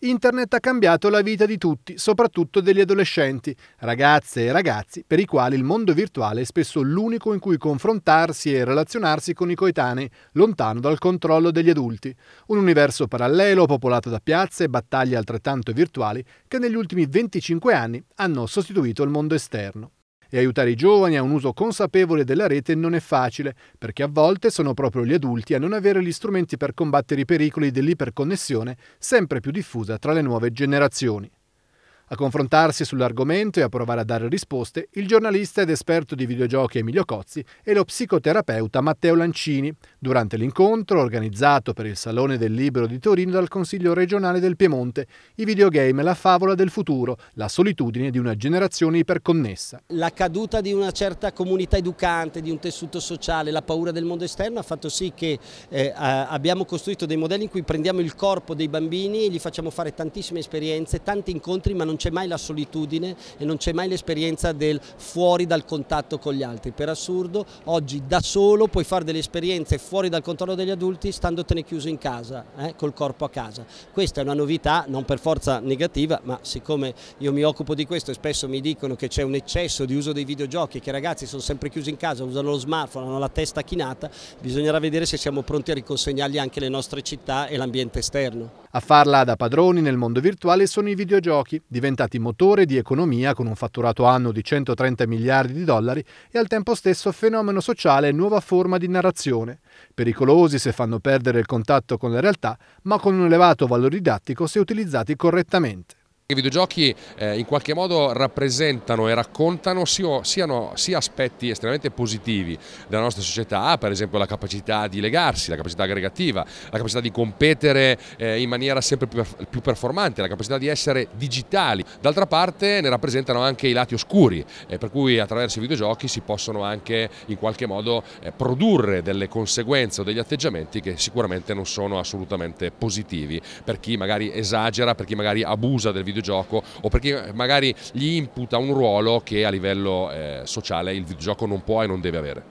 Internet ha cambiato la vita di tutti, soprattutto degli adolescenti, ragazze e ragazzi, per i quali il mondo virtuale è spesso l'unico in cui confrontarsi e relazionarsi con i coetanei, lontano dal controllo degli adulti. Un universo parallelo popolato da piazze e battaglie altrettanto virtuali che negli ultimi 25 anni hanno sostituito il mondo esterno e aiutare i giovani a un uso consapevole della rete non è facile, perché a volte sono proprio gli adulti a non avere gli strumenti per combattere i pericoli dell'iperconnessione sempre più diffusa tra le nuove generazioni. A confrontarsi sull'argomento e a provare a dare risposte il giornalista ed esperto di videogiochi Emilio Cozzi e lo psicoterapeuta Matteo Lancini, durante l'incontro organizzato per il Salone del Libro di Torino dal Consiglio regionale del Piemonte, i videogame la favola del futuro, la solitudine di una generazione iperconnessa. La caduta di una certa comunità educante, di un tessuto sociale, la paura del mondo esterno ha fatto sì che eh, abbiamo costruito dei modelli in cui prendiamo il corpo dei bambini e gli facciamo fare tantissime esperienze, tanti incontri ma non non c'è mai la solitudine e non c'è mai l'esperienza del fuori dal contatto con gli altri. Per assurdo, oggi da solo puoi fare delle esperienze fuori dal controllo degli adulti standotene chiuso in casa, eh, col corpo a casa. Questa è una novità, non per forza negativa, ma siccome io mi occupo di questo e spesso mi dicono che c'è un eccesso di uso dei videogiochi, che i ragazzi sono sempre chiusi in casa, usano lo smartphone, hanno la testa chinata, bisognerà vedere se siamo pronti a riconsegnargli anche le nostre città e l'ambiente esterno. A farla da padroni nel mondo virtuale sono i videogiochi, diventati diventati motore di economia con un fatturato annuo di 130 miliardi di dollari e al tempo stesso fenomeno sociale e nuova forma di narrazione, pericolosi se fanno perdere il contatto con la realtà, ma con un elevato valore didattico se utilizzati correttamente. I videogiochi eh, in qualche modo rappresentano e raccontano sia, siano, sia, aspetti estremamente positivi della nostra società, per esempio la capacità di legarsi, la capacità aggregativa, la capacità di competere eh, in maniera sempre più, più, performante, la capacità di essere digitali. D'altra parte ne rappresentano anche i lati oscuri, eh, per cui attraverso i videogiochi si possono anche in qualche modo eh, produrre delle conseguenze o degli atteggiamenti che sicuramente non sono assolutamente positivi per chi magari esagera, per chi magari abusa del videogioco videogioco o perché magari gli imputa un ruolo che a livello eh, sociale il videogioco non può e non deve avere.